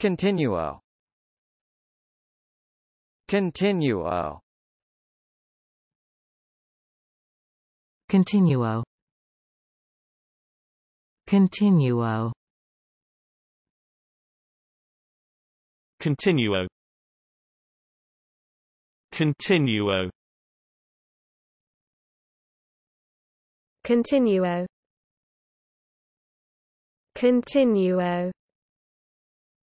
Continuo Continuo Continuo Continuo Continuo Continuo Continuo Continuo